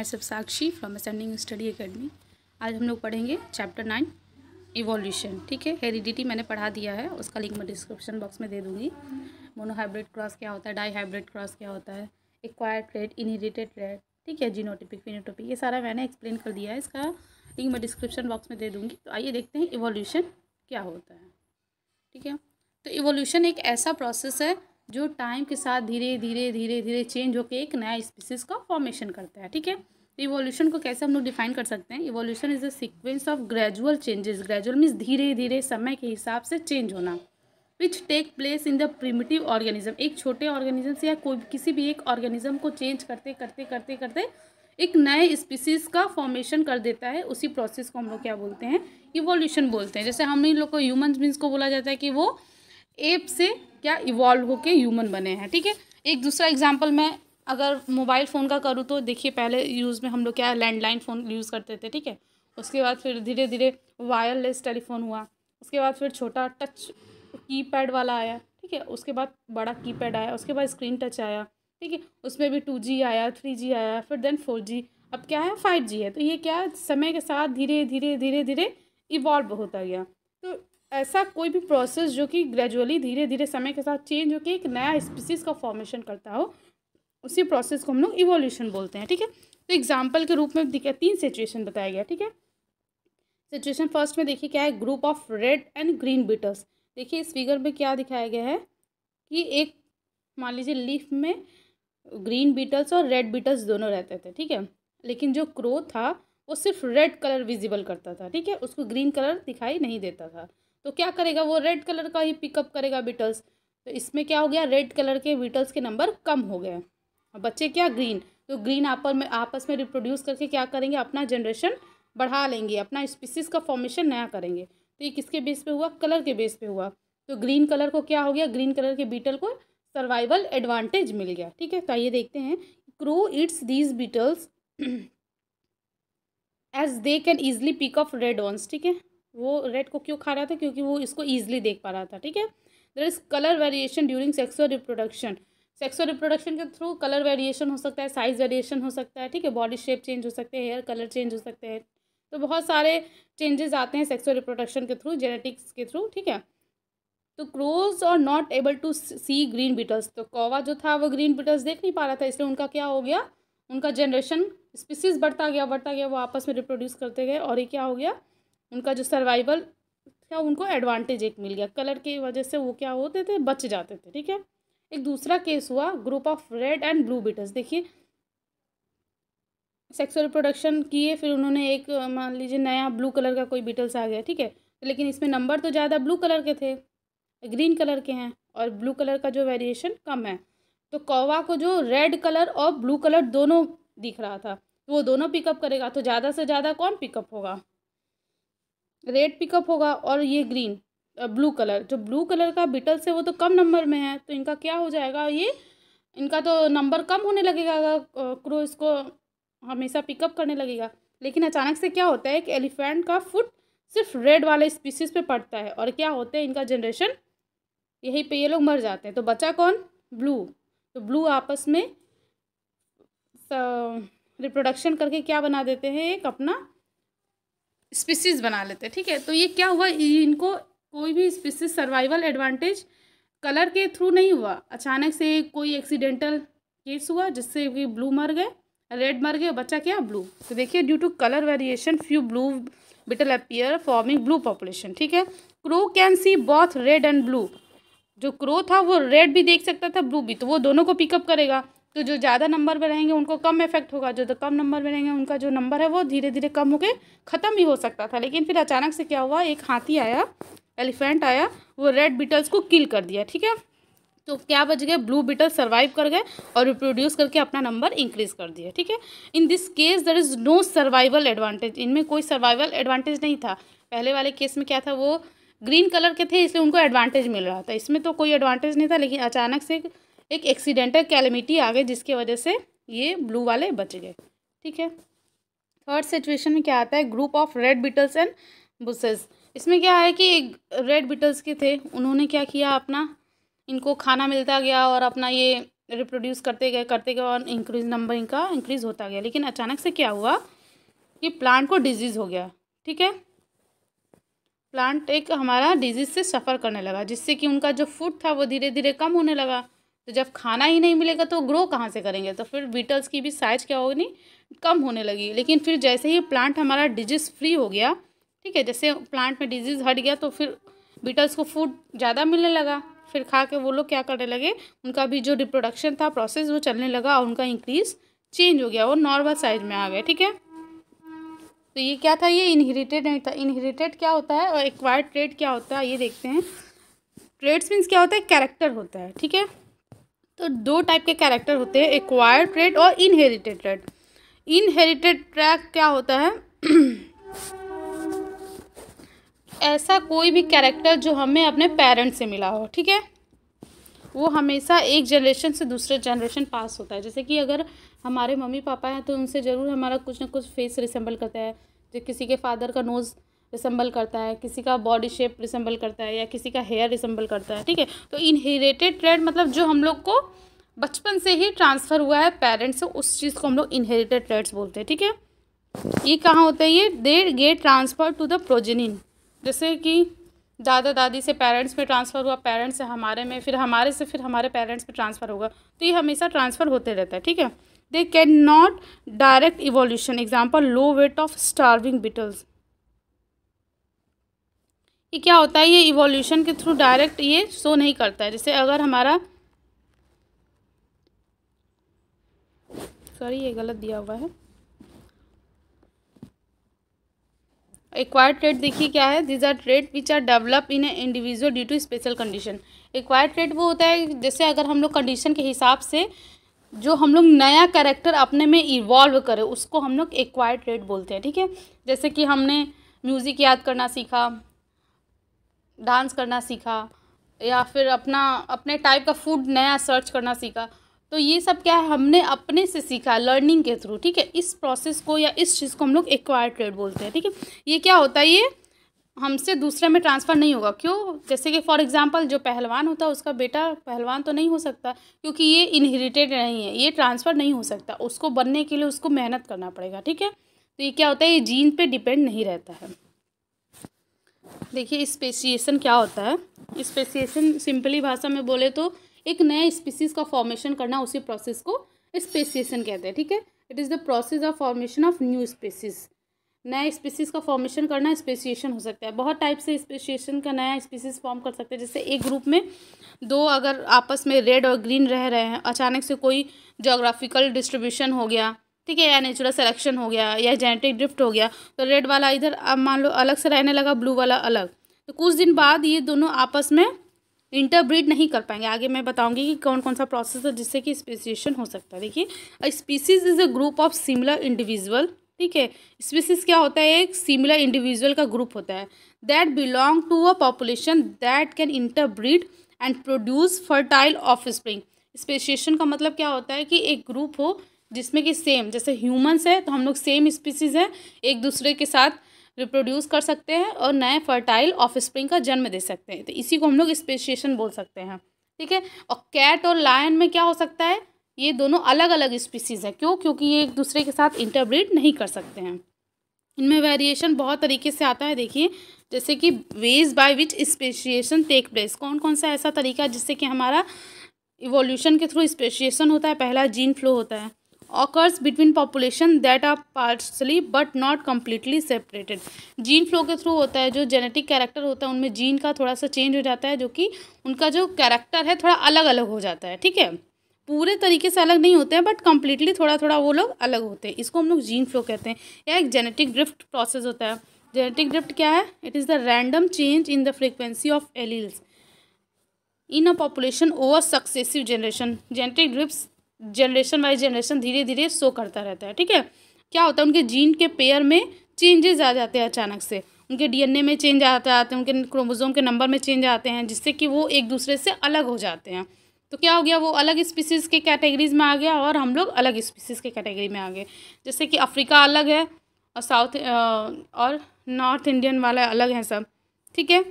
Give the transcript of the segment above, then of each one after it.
myself Sakshi from ascending study Academy. आज हम लोग पढ़ेंगे चैप्टर नाइन इवोल्यूशन ठीक है हेरिडिटी मैंने पढ़ा दिया है उसका लिंक मैं डिस्क्रिप्शन बॉक्स में दे दूँगी मोनोहाइब्रिड क्रॉस क्या होता है डाई हाइब्रिड क्रॉस क्या होता है एक्वायर्ड ट्रेड इनहेरिटेड ट्रेड ठीक है जीनोटिपिक फिनोटोपिक ये सारा मैंने एक्सप्लेन कर दिया है इसका लिंक मैं डिस्क्रिप्शन बॉक्स में दे दूँगी तो आइए देखते हैं इवोल्यूशन क्या होता है ठीक है तो इवोल्यूशन एक ऐसा प्रोसेस है जो टाइम के साथ धीरे धीरे धीरे धीरे चेंज होकर एक नया स्पीसीज का फॉर्मेशन करता है ठीक है इवोल्यूशन तो को कैसे हम लोग डिफाइन कर सकते हैं evolution is a sequence of gradual changes gradual means धीरे धीरे समय के हिसाब से चेंज होना which take place in the primitive organism एक छोटे ऑर्गेनिज्म से या कोई किसी भी एक ऑर्गेनिज्म को चेंज करते करते करते करते एक नए स्पीसीज का फॉर्मेशन कर देता है उसी प्रोसेस को हम लोग क्या बोलते हैं इवोल्यूशन बोलते हैं जैसे हम लोग को ह्यूमन बींस को बोला जाता है कि वो एप से क्या इवॉल्व होके ह्यूमन बने हैं ठीक है थीके? एक दूसरा एग्जाम्पल मैं अगर मोबाइल फ़ोन का करूँ तो देखिए पहले यूज़ में हम लोग क्या लैंडलाइन फ़ोन यूज़ करते थे ठीक है उसके बाद फिर धीरे धीरे वायरलेस टेलीफोन हुआ उसके बाद फिर छोटा टच पैड वाला आया ठीक है उसके बाद बड़ा पैड आया उसके बाद स्क्रीन टच आया ठीक है उसमें भी टू जी आया थ्री जी आया फिर देन फोर जी अब क्या है फाइव जी है तो ये क्या समय के साथ धीरे धीरे धीरे धीरे इवॉल्व होता गया तो ऐसा कोई भी प्रोसेस जो कि ग्रेजुअली धीरे धीरे समय के साथ चेंज होकर एक नया स्पीसीज का फॉर्मेशन करता हो उसी प्रोसेस को हम लोग इवोल्यूशन बोलते हैं ठीक है तो एग्जाम्पल के रूप में दिखा तीन सिचुएशन बताया गया ठीक है सिचुएशन फर्स्ट में देखिए क्या है group of red and green beetles देखिए इस फिगर में क्या दिखाया गया है कि एक मान लीजिए लीफ में ग्रीन बीटल्स और रेड बीटल्स दोनों रहते थे ठीक है लेकिन जो क्रो था वो सिर्फ रेड कलर विजिबल करता था ठीक है उसको ग्रीन कलर दिखाई नहीं देता था तो क्या करेगा वो रेड कलर का ही पिकअप करेगा बीटल्स तो इसमें क्या हो गया रेड कलर के बीटल्स के नंबर कम हो गए और बच्चे क्या ग्रीन तो ग्रीन आपस में आपस में रिप्रोड्यूस करके क्या करेंगे अपना जनरेशन बढ़ा लेंगे अपना स्पीसीज का फॉर्मेशन नया करेंगे तो ये किसके बेस पे हुआ कलर के बेस पे हुआ तो ग्रीन कलर को क्या हो गया ग्रीन कलर के बीटल को सर्वाइवल एडवांटेज मिल गया ठीक है तो आइए देखते हैं crow eats these beetles as they can easily pick off red ones ठीक है वो रेड को क्यों खा रहा था क्योंकि वो इसको ईजिली देख पा रहा था ठीक है there is colour variation during sexual reproduction sexual reproduction के थ्रू कलर वेरिएशन हो सकता है साइज वेरिएशन हो सकता है ठीक है बॉडी शेप चेंज हो सकते हैं हेयर कलर चेंज हो सकते हैं तो बहुत सारे चेंजेस आते हैं सेक्सुअल रिप्रोडक्शन के थ्रू जेनेटिक्स के थ्रू ठीक है तो क्रोज और not able to see green beetles तो कौवा जो था वो ग्रीन बीटल्स देख नहीं पा रहा था इसलिए उनका क्या हो गया उनका जनरेशन स्पीसीज बढ़ता गया बढ़ता गया वो आपस में रिप्रोड्यूस करते गए और ये क्या हो गया उनका जो सर्वाइवल था उनको एडवांटेज एक मिल गया कलर की वजह से वो क्या होते थे बच जाते थे ठीक है एक दूसरा केस हुआ group of red and blue beetles देखिए सेक्सुअल प्रोडक्शन किए फिर उन्होंने एक मान लीजिए नया ब्लू कलर का कोई बीटल्स आ गया ठीक है लेकिन इसमें नंबर तो ज़्यादा ब्लू कलर के थे ग्रीन कलर के हैं और ब्लू कलर का जो वेरिएशन कम है तो कौवा को जो रेड कलर और ब्लू कलर दोनों दिख रहा था तो वो दोनों पिकअप करेगा तो ज़्यादा से ज़्यादा कौन पिकअप होगा रेड पिकअप होगा और ये ग्रीन ब्लू कलर जो ब्लू कलर का बिटल्स है वो तो कम नंबर में है तो इनका क्या हो जाएगा ये इनका तो नंबर कम होने लगेगा अगर क्रो इसको हमेशा पिकअप करने लगेगा लेकिन अचानक से क्या होता है कि एलिफेंट का फुट सिर्फ रेड वाले स्पीसीज पे पड़ता है और क्या होते हैं इनका जनरेशन यही पे ये लोग मर जाते हैं तो बचा कौन ब्लू तो ब्लू आपस में रिप्रोडक्शन करके क्या बना देते हैं एक अपना स्पीसीज बना लेते हैं ठीक है तो ये क्या हुआ इनको कोई भी स्पीसीज सर्वाइवल एडवांटेज कलर के थ्रू नहीं हुआ अचानक से कोई एक्सीडेंटल केस हुआ जिससे कि ब्लू मर गए रेड मर गए बच्चा क्या ब्लू तो देखिए due to colour variation few blue beetle appear forming blue population ठीक है crow can see both red and blue जो क्रो था वो रेड भी देख सकता था ब्लू भी तो वो दोनों को पिकअप करेगा तो जो ज़्यादा नंबर में रहेंगे उनको कम इफेक्ट होगा जो कम नंबर में रहेंगे उनका जो नंबर है वो धीरे धीरे कम होकर ख़त्म ही हो सकता था लेकिन फिर अचानक से क्या हुआ एक हाथी आया एलिफेंट आया वो रेड बीटल्स को किल कर दिया ठीक है तो क्या बच गए ब्लू बीटल सर्वाइव कर गए और रिप्रोड्यूस करके अपना नंबर इंक्रीज कर दिया ठीक है in this case there is no survival advantage इनमें कोई सर्वाइवल एडवांटेज नहीं था पहले वाले केस में क्या था वो ग्रीन कलर के थे इसलिए उनको एडवांटेज मिल रहा था इसमें तो कोई एडवांटेज नहीं था लेकिन अचानक से एक एक्सीडेंटल कैलमिटी आ गई जिसके वजह से ये ब्लू वाले बच गए ठीक है थर्ड सिचुएशन में क्या आता है group of red beetles and buses इसमें क्या है कि रेड बीटल्स के थे उन्होंने क्या किया अपना इनको खाना मिलता गया और अपना ये रिप्रोड्यूस करते गए करते गए और इंक्रीज नंबर इनका इंक्रीज होता गया लेकिन अचानक से क्या हुआ कि प्लांट को डिजीज़ हो गया ठीक है प्लांट एक हमारा डिजीज़ से सफ़र करने लगा जिससे कि उनका जो फूड था वो धीरे धीरे कम होने लगा तो जब खाना ही नहीं मिलेगा तो ग्रो कहाँ से करेंगे तो फिर बीटल्स की भी साइज क्या होगी कम होने लगी लेकिन फिर जैसे ही प्लांट हमारा डिजीज़ फ्री हो गया ठीक है जैसे प्लांट में डिजीज़ हट गया तो फिर बीटल्स को फूड ज़्यादा मिलने लगा फिर खा के वो लोग क्या करने लगे उनका भी जो रिप्रोडक्शन था प्रोसेस वो चलने लगा और उनका इंक्रीज़ चेंज हो गया वो नॉर्मल साइज में आ गए ठीक है तो ये क्या था ये इनहेरिटेड नहीं था इनहेरिटेड क्या होता है और एक्वायर्ड ट्रेड क्या होता है ये देखते हैं ट्रेड्स मीन्स क्या होता है कैरेक्टर होता है ठीक है तो दो टाइप के कैरेक्टर होते हैं एक्वायर्ड ट्रेड और इनहेरिटेड ट्रेड इनहेरिटेड ट्रैक क्या होता है ऐसा कोई भी कैरेक्टर जो हमें अपने पेरेंट्स से मिला हो ठीक है वो हमेशा एक जनरेशन से दूसरे जनरेशन पास होता है जैसे कि अगर हमारे मम्मी पापा हैं तो उनसे ज़रूर हमारा कुछ ना कुछ फेस रिसेंबल करता है जो किसी के फादर का नोज़ रिसम्बल करता है किसी का बॉडी शेप रिसम्बल करता है या किसी का हेयर रिसम्बल करता है ठीक है तो इनहेरिटेड ट्रेड मतलब जो हम लोग को बचपन से ही ट्रांसफ़र हुआ है पेरेंट्स से उस चीज़ को हम लोग इनहेरिटेड ट्रेड्स बोलते हैं ठीक है ये कहाँ होता है ये they get transfer to the progeny जैसे कि दादा दादी से पेरेंट्स में ट्रांसफ़र हुआ पेरेंट्स से हमारे में फिर हमारे से फिर हमारे पेरेंट्स में ट्रांसफ़र होगा तो ये हमेशा ट्रांसफ़र होते रहता है ठीक है they can not direct evolution example low weight of starving beetles ये क्या होता है ये इवोल्यूशन के थ्रू डायरेक्ट ये शो नहीं करता है जैसे अगर हमारा सॉरी ये गलत दिया हुआ है एक्वायर्ड ट्रेड देखिए क्या है these are trait which are develop in a individual due to special condition acquired trait वो होता है जैसे अगर हम लोग कंडीशन के हिसाब से जो हम लोग नया करेक्टर अपने में इवॉल्व करें उसको हम लोग एक्वायर्ड ट्रेड बोलते हैं ठीक है जैसे कि हमने म्यूज़िक याद करना सीखा डांस करना सीखा या फिर अपना अपने टाइप का फूड नया सर्च करना सीखा तो ये सब क्या है हमने अपने से सीखा लर्निंग के थ्रू ठीक है इस प्रोसेस को या इस चीज़ को हम लोग एक्वायर ट्रेड बोलते हैं ठीक है ये क्या होता है ये हमसे दूसरे में ट्रांसफ़र नहीं होगा क्यों जैसे कि फॉर एग्जांपल जो पहलवान होता है उसका बेटा पहलवान तो नहीं हो सकता क्योंकि ये इनहेरिटेड नहीं है ये ट्रांसफ़र नहीं हो सकता उसको बनने के लिए उसको मेहनत करना पड़ेगा ठीक है तो ये क्या होता है ये जीन पर डिपेंड नहीं रहता है देखिए स्पेसिएशन क्या होता है स्पेसिएशन सिंपली भाषा में बोले तो एक नए स्पीसीज का फॉर्मेशन करना उसी प्रोसेस को स्पेसिएशन कहते हैं ठीक है it is the process of formation of new species नए स्पीसीज का फॉर्मेशन करना स्पेसिएशन हो सकता है बहुत टाइप से स्पेसिएशन का नया स्पीसीज फॉर्म कर सकते हैं जैसे एक ग्रुप में दो अगर आपस में रेड और ग्रीन रह रहे हैं अचानक से कोई जोग्राफिकल डिस्ट्रीब्यूशन हो गया ठीक है या नेचुरल सेलेक्शन हो गया या जेनेटिक ड्रिफ्ट हो गया तो रेड वाला इधर अब मान लो अलग से रहने लगा ब्लू वाला अलग तो कुछ दिन बाद ये दोनों आपस में इंटरब्रीड नहीं कर पाएंगे आगे मैं बताऊंगी कि कौन कौन सा प्रोसेस है जिससे कि स्पेसिएशन हो सकता है देखिए species is a group of similar individual ठीक है स्पीसीज क्या होता है एक सिमिलर इंडिविजुअल का ग्रुप होता है that belong to a population that can interbreed and produce fertile offspring speciation का मतलब क्या होता है कि एक ग्रुप हो जिसमें कि सेम जैसे ह्यूमंस है तो हम लोग सेम स्पीसीज हैं एक दूसरे के साथ रिप्रोड्यूस कर सकते हैं और नए फर्टाइल ऑफ स्प्रिंग का जन्म दे सकते हैं तो इसी को हम लोग स्पेशिएशन बोल सकते हैं ठीक है और कैट और लायन में क्या हो सकता है ये दोनों अलग अलग स्पीसीज़ हैं क्यों क्योंकि ये एक दूसरे के साथ इंटरब्रीड नहीं कर सकते हैं इनमें वेरिएशन बहुत तरीके से आता है देखिए जैसे कि ways by which speciation take place कौन कौन सा ऐसा तरीका है जिससे कि हमारा इवोल्यूशन के थ्रू स्पेशिएशन होता है पहला जीन फ्लो होता है occurs between population that are partially but not completely separated gene flow के थ्रू होता है जो जेनेटिक कैरेक्टर होता है उनमें जीन का थोड़ा सा चेंज हो जाता है जो कि उनका जो कैरेक्टर है थोड़ा अलग अलग हो जाता है ठीक है पूरे तरीके से अलग नहीं होते हैं बट कम्प्लीटली थोड़ा थोड़ा वो लोग अलग होते हैं इसको हम लोग जीन फ्लो कहते हैं या एक जेनेटिक ड्रिफ्ट प्रोसेस होता है जेनेटिक ड्रिफ्ट क्या है it is the random change in the frequency of alleles in a population over successive generation genetic drift generation wise generation धीरे धीरे शो करता रहता है ठीक है क्या होता है उनके जीन के पेयर में चेंजेस आ जाते हैं अचानक से उनके डीएनए में चेंज आ आते हैं उनके क्रोमोजोम के नंबर में चेंज आते हैं जिससे कि वो एक दूसरे से अलग हो जाते हैं तो क्या हो गया वो अलग स्पीसीज़ के कैटेगरीज में आ गया और हम लोग अलग स्पीसीज़ के कैटेगरी में आ गए जैसे कि अफ्रीका अलग है और साउथ और नॉर्थ इंडियन वाला अलग है सब ठीक है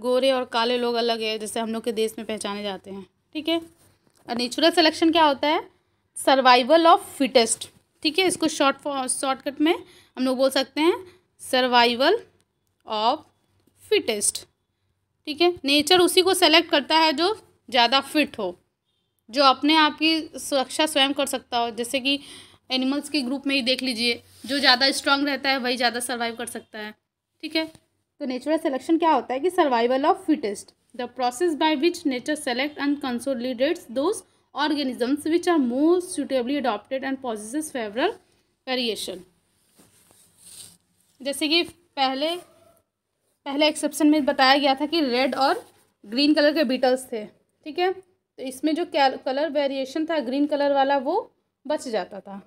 गोरे और काले लोग अलग है जैसे हम लोग के देश में पहचाने जाते हैं ठीक है नेचुरल सिलेक्शन क्या होता है सर्वाइवल ऑफ फिटेस्ट ठीक है इसको शॉर्ट शॉर्टकट में हम लोग बोल सकते हैं सर्वाइवल ऑफ फिटेस्ट ठीक है नेचर उसी को सेलेक्ट करता है जो ज़्यादा फिट हो जो अपने आप की सुरक्षा स्वयं कर सकता हो जैसे कि एनिमल्स के ग्रुप में ही देख लीजिए जो ज़्यादा स्ट्रांग रहता है वही ज़्यादा सर्वाइव कर सकता है ठीक है तो नेचुरल सिलेक्शन क्या होता है कि survival of fittest the process by which nature select and consolidates those organisms which are most suitably adopted and possess favourable variation जैसे कि पहले पहले एक्सेप्शन में बताया गया था कि रेड और ग्रीन कलर के बीटल्स थे ठीक है तो इसमें जो कलर वेरिएशन था ग्रीन कलर वाला वो बच जाता था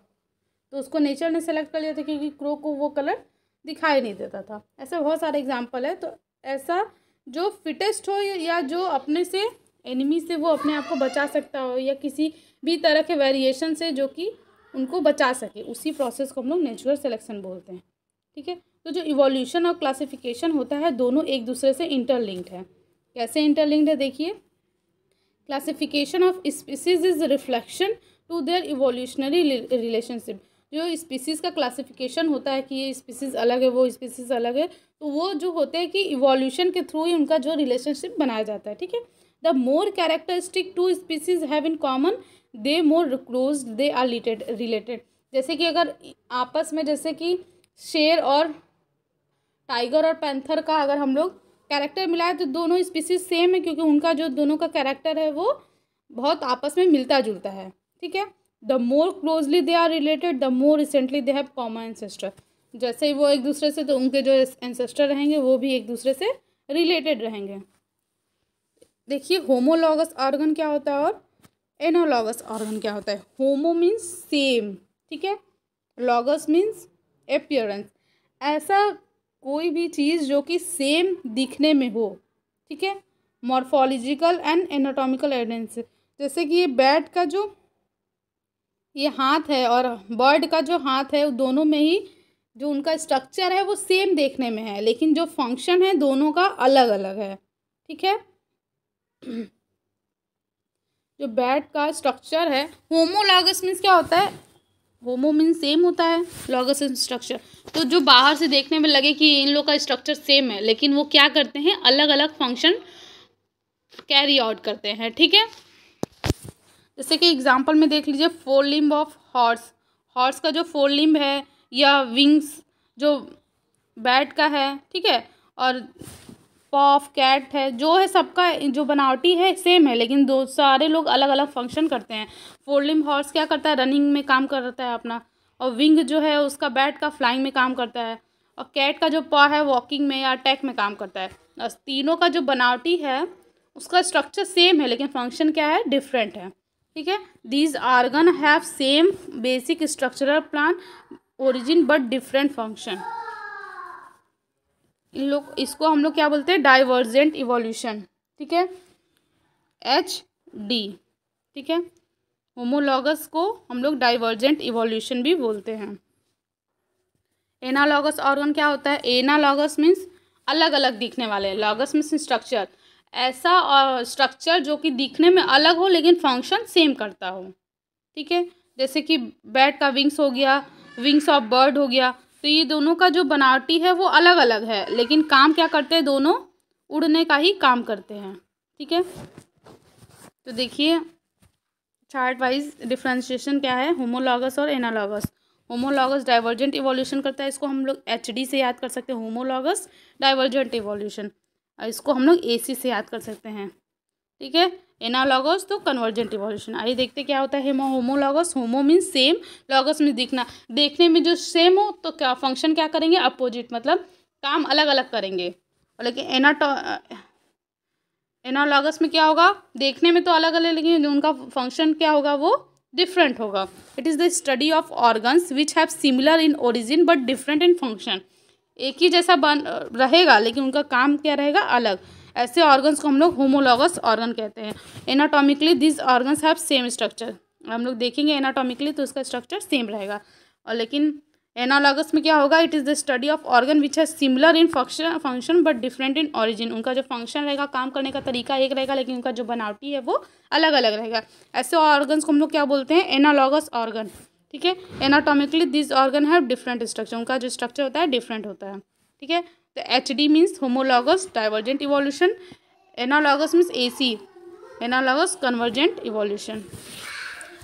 तो उसको नेचर ने सेलेक्ट कर लिया था क्योंकि क्रो को वो कलर दिखाई नहीं देता था ऐसा बहुत सारे एग्जाम्पल है तो ऐसा जो फिटेस्ट हो या जो अपने से एनिमी से वो अपने आप को बचा सकता हो या किसी भी तरह के वेरिएशन से जो कि उनको बचा सके उसी प्रोसेस को हम लोग नेचुरल सिलेक्शन बोलते हैं ठीक है तो जो इवोल्यूशन और क्लासिफिकेशन होता है दोनों एक दूसरे से इंटरलिंक्ड है कैसे इंटरलिंक्ड है देखिए classification of species is reflection to their evolutionary relationship जो स्पीसीज़ का क्लासिफिकेशन होता है कि ये स्पीसीज़ अलग है वो स्पीसीज़ अलग है तो वो जो होते हैं कि इवोल्यूशन के थ्रू ही उनका जो रिलेशनशिप बनाया जाता है ठीक है the more characteristic two species have in common they more close they are related related जैसे कि अगर आपस में जैसे कि शेर और टाइगर और पैंथर का अगर हम लोग कैरेक्टर मिलाए तो दोनों स्पीसीज सेम है क्योंकि उनका जो दोनों का कैरेक्टर है वो बहुत आपस में मिलता जुलता है ठीक है the more closely they are related the more recently they have common ancestor जैसे ही वो एक दूसरे से तो उनके जो एंसेस्टर रहेंगे वो भी एक दूसरे से रिलेटेड रहेंगे देखिए होमोलॉगस ऑर्गन क्या होता है और एनोलॉगस ऑर्गन क्या होता है होमो मीन्स सेम ठीक है लॉगस मीन्स अपियरेंस ऐसा कोई भी चीज़ जो कि सेम दिखने में हो ठीक है मॉर्फोलॉजिकल एंड एनाटॉमिकल एविडेंस जैसे कि ये बैट का जो ये हाथ है और बर्ड का जो हाथ है दोनों में ही जो उनका स्ट्रक्चर है वो सेम देखने में है लेकिन जो फंक्शन है दोनों का अलग अलग है ठीक है जो बैट का स्ट्रक्चर है होमोलॉगस मीन्स क्या होता है होमो मीन्स सेम होता है लॉगस स्ट्रक्चर तो जो बाहर से देखने में लगे कि इन लोग का स्ट्रक्चर सेम है लेकिन वो क्या करते हैं अलग अलग फंक्शन कैरी आउट करते हैं ठीक है जैसे कि एग्जाम्पल में देख लीजिए fore limb of horse horse का जो फोर लिम्ब है या विंग्स जो बैट का है ठीक है और पॉफ ऑफ कैट है जो है सबका जो बनावटी है सेम है लेकिन दो सारे लोग अलग अलग फंक्शन करते हैं फोर लिम्ब हॉर्स क्या करता है रनिंग में काम करता है अपना और विंग जो है उसका बैट का फ्लाइंग में काम करता है और कैट का जो पॉ है वॉकिंग में या अटैक में काम करता है तीनों का जो बनावटी है उसका स्ट्रक्चर सेम है लेकिन फंक्शन क्या है डिफरेंट है ठीक है these organ have same basic structural plan origin but different function in लोग इसको हम लोग क्या बोलते हैं डाइवर्जेंट इवोल्यूशन ठीक है एच डी ठीक है होमोलॉगस को हम लोग डाइवर्जेंट इवोल्यूशन भी बोलते हैं एनालॉगस ऑर्गन क्या होता है एनालॉगस मीन्स अलग अलग दिखने वाले लॉगस मीन्स स्ट्रक्चर ऐसा स्ट्रक्चर जो कि दिखने में अलग हो लेकिन फंक्शन सेम करता हो ठीक है जैसे कि बैट का विंग्स हो गया विंग्स ऑफ बर्ड हो गया तो ये दोनों का जो बनावटी है वो अलग अलग है लेकिन काम क्या करते हैं दोनों उड़ने का ही काम करते हैं ठीक है तो देखिए चार्ट वाइज डिफ्रेंशिएशन क्या है होमोलॉगस और एनालॉगस होमोलॉगस डाइवर्जेंट इवोल्यूशन करता है इसको हम लोग एच डी से याद कर सकते हैं होमोलॉगस डाइवर्जेंट इवोल्यूशन इसको हम लोग सी से याद कर सकते हैं ठीक है एनालॉगस तो कन्वर्जेंट रिवॉल्यूशन आइए देखते क्या होता है हेमो होमोलॉगस होमो मीन्स सेम लॉगस मीन्स दिखना देखने में जो सेम हो तो क्या फंक्शन क्या करेंगे अपोजिट मतलब काम अलग अलग करेंगे और लेकिन एनाटो एनालॉगस में क्या होगा देखने में तो अलग अलग लेकिन उनका फंक्शन क्या होगा वो डिफरेंट होगा it is the study of organs which have similar in origin but different in function एक ही जैसा बन रहेगा लेकिन उनका काम क्या रहेगा अलग ऐसे ऑर्गन्स को हम लोग होमोलॉगस ऑर्गन कहते हैं anatomically this organs have same structure हम लोग देखेंगे एनाटॉमिकली तो उसका स्ट्रक्चर सेम रहेगा और लेकिन एनालॉगस में क्या होगा it is the study of organ which है similar in function function but different in origin उनका जो फंक्शन रहेगा काम करने का तरीका एक रहेगा लेकिन उनका जो बनावटी है वो अलग अलग रहेगा ऐसे ऑर्गन्स को हम लोग क्या बोलते हैं एनालॉगस ऑर्गन ठीक है anatomically this organ have different structure उनका जो स्ट्रक्चर होता है डिफरेंट होता है ठीक है तो H D means homologous divergent evolution analogous means A C analogous convergent evolution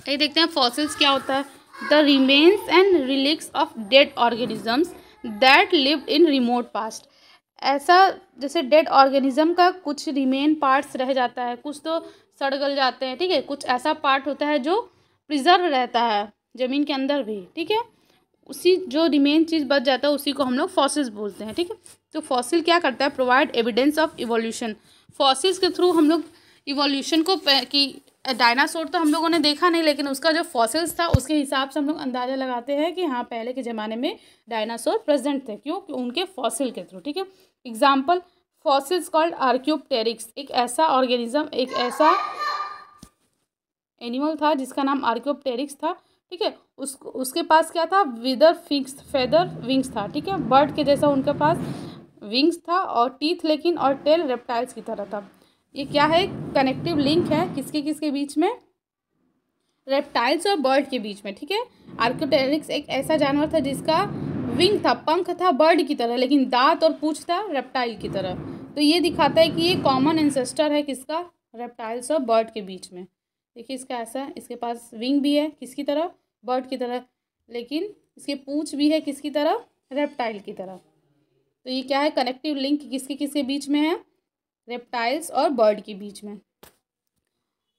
ये देखते हैं फॉसिल्स क्या होता है the remains and relics of dead organisms that live in remote past ऐसा जैसे डेड ऑर्गेनिज्म का कुछ रिमेन पार्ट्स रह जाता है कुछ तो सड़ गल जाते हैं ठीक है कुछ ऐसा पार्ट होता है जो प्रिजर्व रहता है ज़मीन के अंदर भी ठीक है उसी जो रिमेन चीज़ बच जाता है उसी को हम लोग फॉसिल्स बोलते हैं ठीक है तो फॉसिल क्या करता है provide evidence of evolution fossils के थ्रू हम लोग इवोल्यूशन को कि डायनासोर तो हम लोगों ने देखा नहीं लेकिन उसका जो फॉसिल्स था उसके हिसाब से हम लोग अंदाज़ा लगाते हैं कि हाँ पहले के ज़माने में डायनासोर प्रेजेंट थे क्यों कि उनके फॉसिल के थ्रू ठीक है एग्जाम्पल फॉसिल्स कॉल्ड आर्क्योपटेरिक्स एक ऐसा ऑर्गेनिज्म एक ऐसा एनिमल था जिसका नाम आर्क्योपटेरिक्स था ठीक है उस उसके पास क्या था विदर फिक्स फेदर विंग्स था ठीक है बर्ड के जैसा उनके पास विंग्स था और टीथ लेकिन और टेल रेप्टाइल्स की तरह था ये क्या है कनेक्टिव लिंक है किसके किसके बीच में रेप्टाइल्स और बर्ड के बीच में ठीक है आर्कोटेरिक्स एक ऐसा जानवर था जिसका विंग था पंख था बर्ड की तरह लेकिन दांत और पूछ था रेप्टाइल की तरह तो ये दिखाता है कि ये कॉमन एंसेस्टर है किसका रेप्टाइल्स और बर्ड के बीच में देखिए इसका ऐसा इसके पास विंग भी है किसकी तरह बर्ड की तरह लेकिन इसकी पूछ भी है किसकी तरह रेप्टाइल की तरह तो ये क्या है कनेक्टिव लिंक किसके किसके बीच में है रेप्टाइल्स और बर्ड के बीच में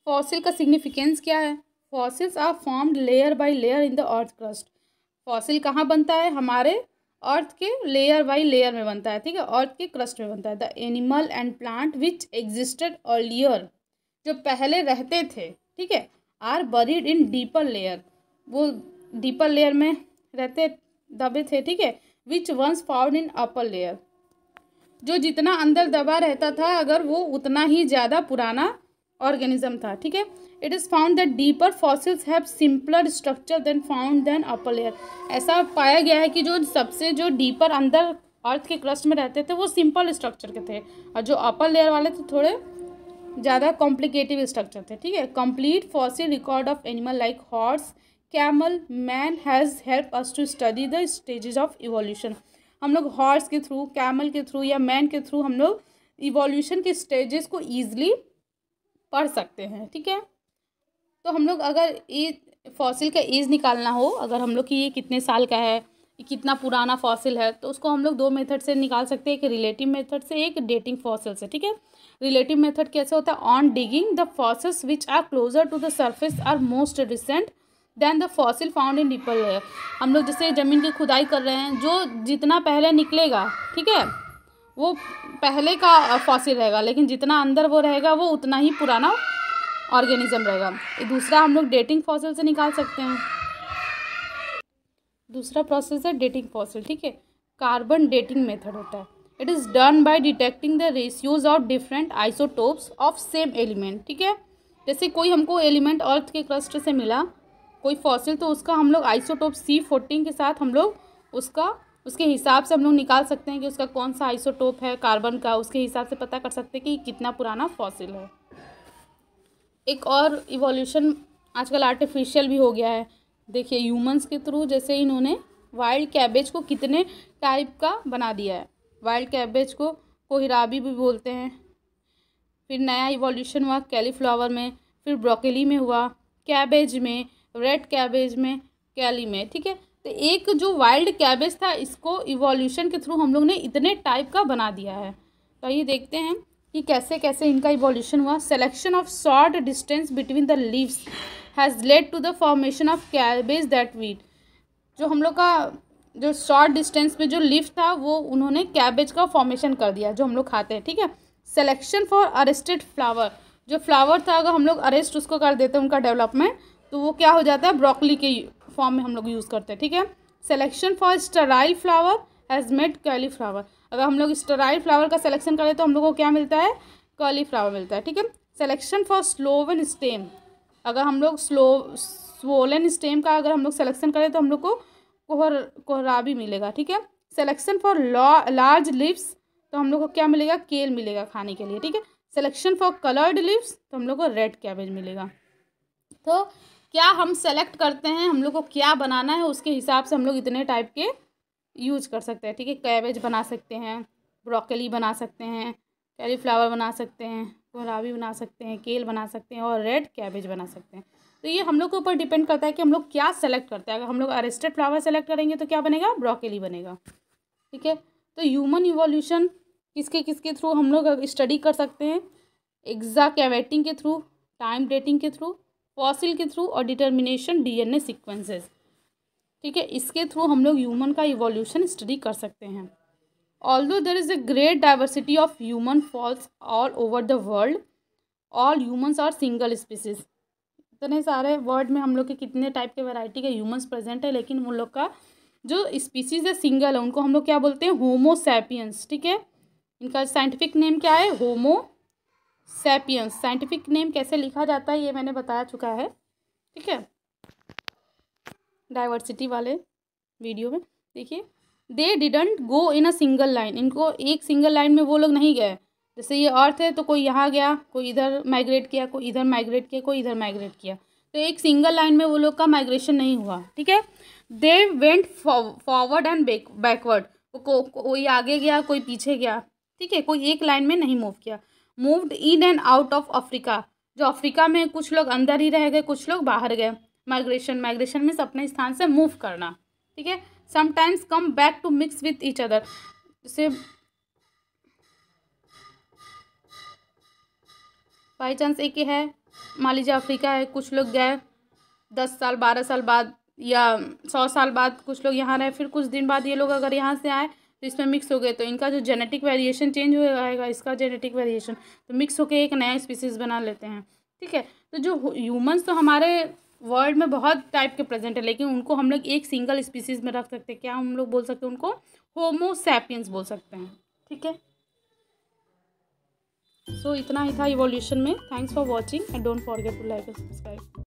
फॉसिल का सिग्निफिकेंस क्या है fossils are formed layer by layer in the earth crust fossil कहाँ बनता है हमारे अर्थ के लेयर बाय लेयर में बनता है ठीक है अर्थ के क्रस्ट में बनता है the animal and plant which existed earlier जो पहले रहते थे ठीक है are buried in deeper layer वो डीपर लेयर में रहते दबे थे ठीक है which once found in upper layer जो जितना अंदर दबा रहता था अगर वो उतना ही ज़्यादा पुराना ऑर्गेनिज्म था ठीक है it is found that deeper fossils have simpler structure than found than upper layer ऐसा पाया गया है कि जो सबसे जो डीपर अंदर अर्थ के क्रस्ट में रहते थे वो सिंपल स्ट्रक्चर के थे और जो अपर लेयर वाले थे थोड़े ज़्यादा कॉम्प्लिकेटिव स्ट्रक्चर थे ठीक है complete fossil record of animal like horse camel man has help us to study the stages of evolution हम लोग हॉर्स के थ्रू कैमल के थ्रू या मैन के थ्रू हम लोग इवोल्यूशन के स्टेजेस को ईजिली पढ़ सकते हैं ठीक है तो हम लोग अगर ये फॉसिल का एज निकालना हो अगर हम लोग की ये कितने साल का है कितना पुराना फॉसिल है तो उसको हम लोग दो मेथड से निकाल सकते हैं एक रिलेटिव मेथड से एक डेटिंग फॉसिल से ठीक है रिलेटिव मेथड कैसे होता है on digging the fossils which are closer to the surface are most recent than the fossil found in deeper layer हम लोग जैसे ज़मीन की खुदाई कर रहे हैं जो जितना पहले निकलेगा ठीक है वो पहले का फॉसिल रहेगा लेकिन जितना अंदर वो रहेगा वो उतना ही पुराना ऑर्गेनिज्म रहेगा दूसरा हम लोग डेटिंग फॉसिल से निकाल सकते हैं दूसरा प्रोसेस है डेटिंग फॉसिल ठीक है कार्बन डेटिंग मेथड होता है it is done by detecting the ratios of different isotopes of same element ठीक है जैसे कोई हमको एलिमेंट अर्थ के क्रस्ट से मिला कोई फॉसिल तो उसका हम लोग आइसोटोप सी फोर्टीन के साथ हम लोग उसका उसके हिसाब से हम लोग निकाल सकते हैं कि उसका कौन सा आइसोटोप है कार्बन का उसके हिसाब से पता कर सकते हैं कि कितना पुराना फॉसिल है एक और इवोल्यूशन आजकल आर्टिफिशियल भी हो गया है देखिए ह्यूमंस के थ्रू जैसे इन्होंने वाइल्ड कैबेज को कितने टाइप का बना दिया है वाइल्ड कैबेज को कोहराबी भी बोलते हैं फिर नया इवोल्यूशन हुआ कैलीफ्लावर में फिर ब्रोकली में हुआ कैबेज में रेड कैबेज में कैली में ठीक है तो एक जो वाइल्ड कैबेज था इसको इवोल्यूशन के थ्रू हम लोग ने इतने टाइप का बना दिया है तो ये देखते हैं कि कैसे कैसे इनका इवोल्यूशन हुआ selection of short distance between the leaves has led to the formation of cabbage that we eat जो हम लोग का जो शॉर्ट डिस्टेंस पे जो लिफ्ट था वो उन्होंने कैबेज का फॉर्मेशन कर दिया जो हम लोग खाते हैं ठीक है सेलेक्शन फॉर अरेस्टेड फ्लावर जो फ्लावर था अगर हम लोग अरेस्ट उसको कर देते हैं उनका डेवलपमेंट तो वो क्या हो जाता है ब्रोकली के फॉर्म में हम लोग यूज़ करते हैं ठीक है selection for sterile flower as made cauliflower अगर हम लोग स्टराइल फ्लावर का सिलेक्शन तो करें तो हम लोग को क्या मिलता है कर्ली फ्लावर मिलता है ठीक है सेलेक्शन फॉर स्लोवन स्टेम अगर हम लोग स्लो स्वोलन स्टेम का अगर हम लोग सेलेक्शन करें तो हम लोग को कोहर भी मिलेगा ठीक है सेलेक्शन फॉर लार्ज लिप्स तो हम लोग को क्या मिलेगा केल मिलेगा खाने के लिए ठीक है सेलेक्शन फॉर कलर्ड लिप्स तो हम लोग को रेड कैबेज मिलेगा तो क्या हम सेलेक्ट करते हैं हम लोग को क्या बनाना है उसके हिसाब से हम लोग इतने टाइप के यूज कर सकते हैं ठीक है कैबेज बना सकते हैं ब्रोकली बना सकते हैं कैलीफ्लावर बना सकते हैं कोहराबी बना सकते हैं केल बना सकते हैं और रेड कैबेज बना सकते हैं तो ये हम लोग के ऊपर डिपेंड करता है कि हम लोग क्या सेलेक्ट करते हैं अगर हम लोग अरेस्टेड फ्लावर सेलेक्ट करेंगे तो क्या बनेगा ब्रोकेली बनेगा ठीक है तो ह्यूमन इवोल्यूशन किसके किसके थ्रू हम लोग स्टडी कर सकते हैं एग्जा कैवेटिंग के थ्रू टाइम डेटिंग के थ्रू फॉसिल के थ्रू और डिटर्मिनेशन डीएनए सीक्वेंसेस ठीक है इसके थ्रू हम लोग ह्यूमन का इवोल्यूशन स्टडी कर सकते हैं दो there is a great diversity of human forms all over the world all humans are single species इतने सारे वर्ड में हम लोग के कितने टाइप के वैरायटी के ह्यूमंस प्रेजेंट है लेकिन उन लोग का जो स्पीसीज है सिंगल है उनको हम लोग क्या बोलते हैं होमोसैपियंस ठीक है इनका साइंटिफिक नेम क्या है होमो साइंटिफिक नेम कैसे लिखा जाता है ये मैंने बताया चुका है ठीक है डाइवर्सिटी वाले वीडियो में देखिए they didn't go in a single line इनको एक सिंगल लाइन में वो लोग नहीं गए जैसे ये अर्थ है तो कोई यहाँ गया कोई इधर माइग्रेट किया कोई इधर माइग्रेट किया कोई इधर माइग्रेट किया तो एक सिंगल लाइन में वो लोग का माइग्रेशन नहीं हुआ ठीक है they went forward and backward कोई आगे गया कोई पीछे गया ठीक है कोई एक लाइन में नहीं मूव किया moved in and out of Africa जो अफ्रीका में कुछ लोग अंदर ही रह गए कुछ लोग बाहर गए माइग्रेशन माइग्रेशन मीन्स अपने स्थान से मूव करना ठीक है sometimes come back to mix with each other जैसे बाई चांस एक है मान लीजिए अफ्रीका है कुछ लोग गए दस साल बारह साल बाद या सौ साल बाद कुछ लोग यहाँ रहे फिर कुछ दिन बाद ये लोग अगर यहाँ से आए तो इसमें मिक्स हो गए तो इनका जो जेनेटिक वेरिएशन चेंज हो जाएगा इसका जेनेटिक वेरिएशन तो मिक्स होकर एक नया स्पीसीज बना लेते हैं ठीक है तो जो ह्यूमन्स तो हमारे वर्ल्ड में बहुत टाइप के प्रेजेंट है लेकिन उनको हम लोग एक सिंगल स्पीसीज में रख सकते हैं क्या हम लोग बोल सकते हैं उनको होमोसेपियंस बोल सकते हैं ठीक है सो so, इतना ही था इवोल्यूशन में thanks for watching and don't forget to like and subscribe